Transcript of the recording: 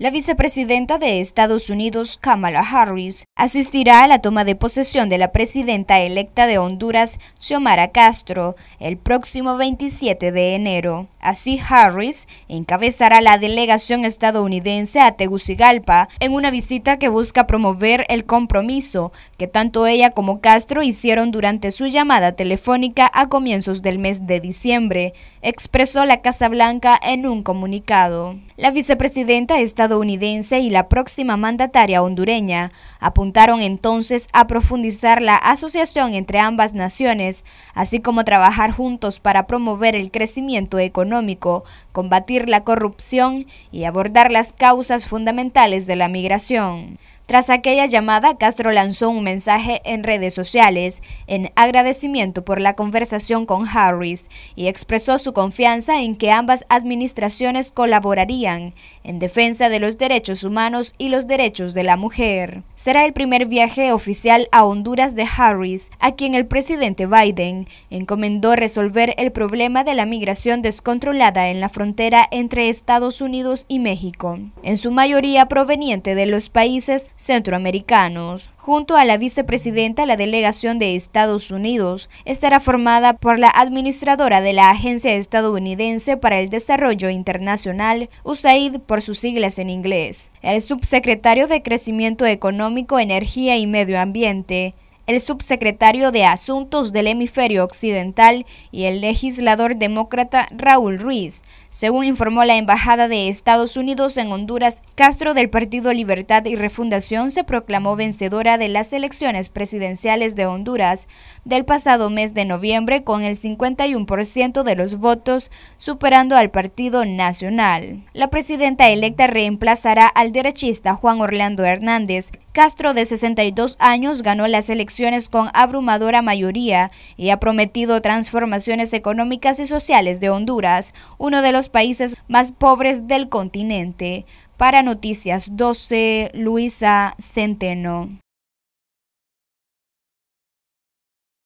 La vicepresidenta de Estados Unidos, Kamala Harris, asistirá a la toma de posesión de la presidenta electa de Honduras, Xiomara Castro, el próximo 27 de enero. Así, Harris encabezará la delegación estadounidense a Tegucigalpa en una visita que busca promover el compromiso que tanto ella como Castro hicieron durante su llamada telefónica a comienzos del mes de diciembre, expresó la Casa Blanca en un comunicado. La vicepresidenta estadounidense y la próxima mandataria hondureña apuntaron entonces a profundizar la asociación entre ambas naciones, así como trabajar juntos para promover el crecimiento económico, combatir la corrupción y abordar las causas fundamentales de la migración. Tras aquella llamada, Castro lanzó un mensaje en redes sociales en agradecimiento por la conversación con Harris y expresó su confianza en que ambas administraciones colaborarían en defensa de los derechos humanos y los derechos de la mujer. Será el primer viaje oficial a Honduras de Harris, a quien el presidente Biden encomendó resolver el problema de la migración descontrolada en la frontera entre Estados Unidos y México, en su mayoría proveniente de los países centroamericanos. Junto a la vicepresidenta, la delegación de Estados Unidos estará formada por la administradora de la Agencia Estadounidense para el Desarrollo Internacional, USAID por sus siglas en inglés, el subsecretario de Crecimiento Económico, Energía y Medio Ambiente, el subsecretario de Asuntos del Hemisferio Occidental y el legislador demócrata Raúl Ruiz, según informó la Embajada de Estados Unidos en Honduras, Castro del Partido Libertad y Refundación se proclamó vencedora de las elecciones presidenciales de Honduras del pasado mes de noviembre con el 51% de los votos, superando al Partido Nacional. La presidenta electa reemplazará al derechista Juan Orlando Hernández. Castro, de 62 años, ganó las elecciones con abrumadora mayoría y ha prometido transformaciones económicas y sociales de Honduras, uno de los los países más pobres del continente. Para Noticias 12, Luisa Centeno.